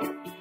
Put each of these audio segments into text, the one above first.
you.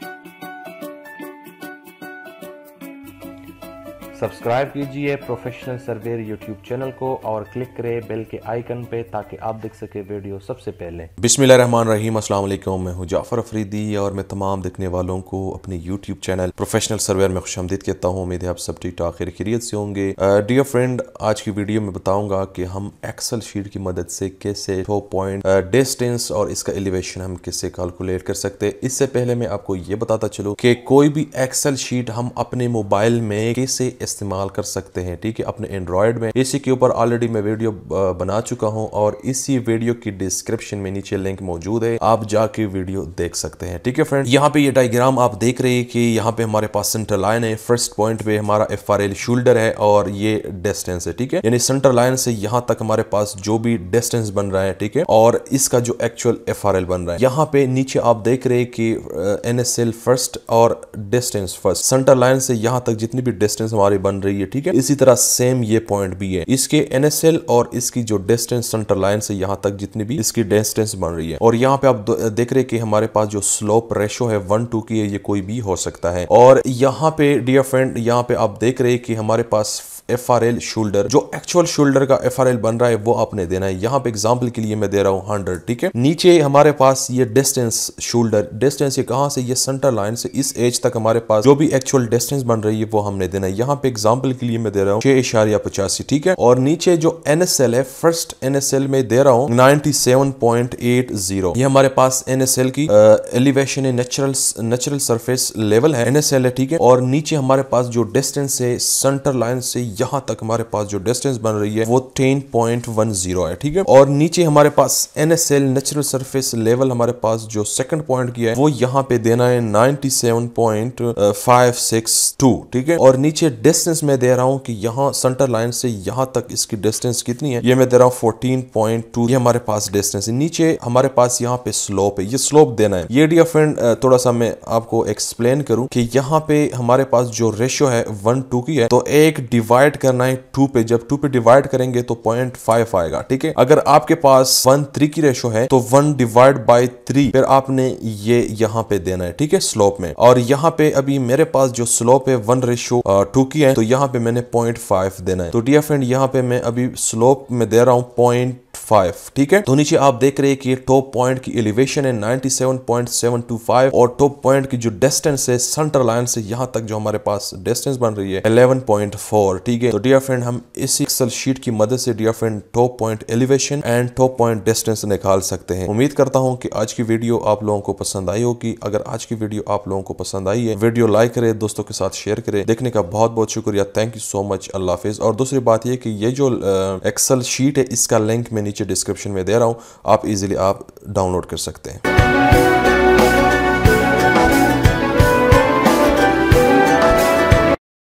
Subscribe कीजिए professional surveyor YouTube channel को और क्लिक करें बेल के आइकन पे ताकि आप देख सके वीडियो सबसे पहले बिस्मिल्लाह रहमान रहीम अस्सलाम वालेकुम मैं हूं जाफर अफरीदी और मैं तमाम देखने वालों को अपने यूट्यूब चैनल प्रोफेशनल सर्वेर में खुश आमदीद कहता हूँ उम्मीद है आप सब ठीक ठाक खैरियत से होंगे डियर फ्रेंड आज की वीडियो में बताऊंगा कि हम एक्सल शीट की मदद से कैसे टो पॉइंट डिस्टेंस और इसका एलिवेशन हम कैसे कैलकुलेट कर सकते हैं इससे पहले मैं आपको ये बताता चलूँ की कोई भी एक्सल शीट हम अपने मोबाइल में कैसे इस्तेमाल कर सकते हैं ठीक है अपने एंड्रॉयड में इसी के ऊपर ऑलरेडी मैं वीडियो बना चुका हूँ और इसी वीडियो की डिस्क्रिप्शन में नीचे लिंक मौजूद है आप जाके वीडियो देख सकते हैं ठीक है फ्रेंड यहाँ पे ये डायग्राम आप देख रहे हैं कि यहाँ पे हमारे पास सेंटर लाइन है फर्स्ट पॉइंट पे हमारा एफ आर एल शोल्डर है और ये डिस्टेंस है ठीक है यानी सेंटर लाइन से यहाँ तक हमारे पास जो भी डिस्टेंस बन रहा है ठीक है और इसका जो एक्चुअल एफ आर एल बन रहा है यहाँ पे नीचे आप देख रहे हैं कि एन फर्स्ट और डिस्टेंस फर्स्ट सेंटर लाइन से यहाँ तक जितनी भी डिस्टेंस हमारी बन रही है ठीक है इसी तरह सेम ये पॉइंट भी है इसके एनएसएल और इसकी जो डिस्टेंस सेंटर लाइन से यहाँ तक जितनी भी इसकी डिस्टेंस बन रही है और यहाँ पे आप देख रहे कि हमारे पास जो स्लोप रेशो है वन टू की है ये कोई भी हो सकता है और यहाँ पे डियर फ्रेंड यहाँ पे आप देख रहे कि हमारे पास एफ आर एल शोल्डर जो एक्चुअल शोल्डर का एफ आर एल बन रहा है वो आपने देना है यहाँ पे एग्जाम्पल के लिए मैं दे रहा हूँ हंड्रेड ठीक है नीचे हमारे पास ये डिस्टेंस शोल्डर डिस्टेंस ये कहाँ से ये सेंटर लाइन से इस एज तक हमारे पास जो भी एक्चुअल डिस्टेंस बन रही है वो हमने देना है यहाँ पे एग्जाम्पल के लिए मैं दे रहा हूँ छह इशारिया पचासी ठीक है और नीचे जो एन एस एल है फर्स्ट एन एस एल में दे रहा हूँ ninety seven point eight zero ये हमारे पास एन एस एल की एलिवेशन है नेचुरल नेचुरल सरफेस लेवल है एन एस एल है ठीक है और नीचे हमारे पास जो डिस्टेंस है सेंटर लाइन से यहाँ तक हमारे पास जो डिस्टेंस बन रही है वो टेन पॉइंट वन जीरो है ठीक है और नीचे हमारे पास N S L natural surface level हमारे पास जो सेकंड पॉइंट की है वो यहाँ पे देना है ninety seven point five six two ठीक है और नीचे डिस्टेंस मैं दे रहा हूँ कि यहाँ सेंटर लाइन से यहाँ तक इसकी डिस्टेंस कितनी है ये मैं दे रहा हूँ फोर्टीन पॉइंट टू ये हमारे पास डिस्टेंस है नीचे हमारे पास यहाँ पे स्लोप है ये स्लोप देना है ये डी फ्रेंड थोड़ा सा मैं आपको एक्सप्लेन करूँ कि यहाँ पे हमारे पास जो रेशियो है वन टू की है तो एक डिवाइड करना है टू पे जब टू पे डिवाइड करेंगे तो पॉइंट आएगा ठीक है अगर आपके पास वन थ्री की रेशो है तो वन डिवाइड बाई थ्री फिर आपने ये यहाँ पे देना है ठीक है स्लोप में और यहाँ पे अभी मेरे पास जो स्लोप है वन रेशो टू की है तो यहाँ पे मैंने पॉइंट फाइव देना है तो एफ फ्रेंड यहाँ पे मैं अभी स्लोप में दे रहा हूँ पॉइंट फाइव ठीक है तो नीचे आप देख रहे हैं कि टॉप पॉइंट की एलिवेशन है 97.725 और टॉप पॉइंट की जो डिस्टेंस है सेंटर लाइन से यहाँ तक जो हमारे पास डिस्टेंस बन रही है 11.4 ठीक है तो डियर फ्रेंड हम इसी एक्सल शीट की मदद से dear friend top point elevation and top point distance निकाल सकते हैं उम्मीद करता हूँ कि आज की वीडियो आप लोगों को पसंद आई होगी अगर आज की वीडियो आप लोगों को पसंद आई है वीडियो लाइक करे दोस्तों के साथ शेयर करे देखने का बहुत बहुत शुक्रिया थैंक यू सो मच अल्लाह हाफिज और दूसरी बात यह कि ये जो एक्सल शीट है इसका लिंक मैंने नीचे डिस्क्रिप्शन में दे रहा हूँ आप इजीली आप डाउनलोड कर सकते हैं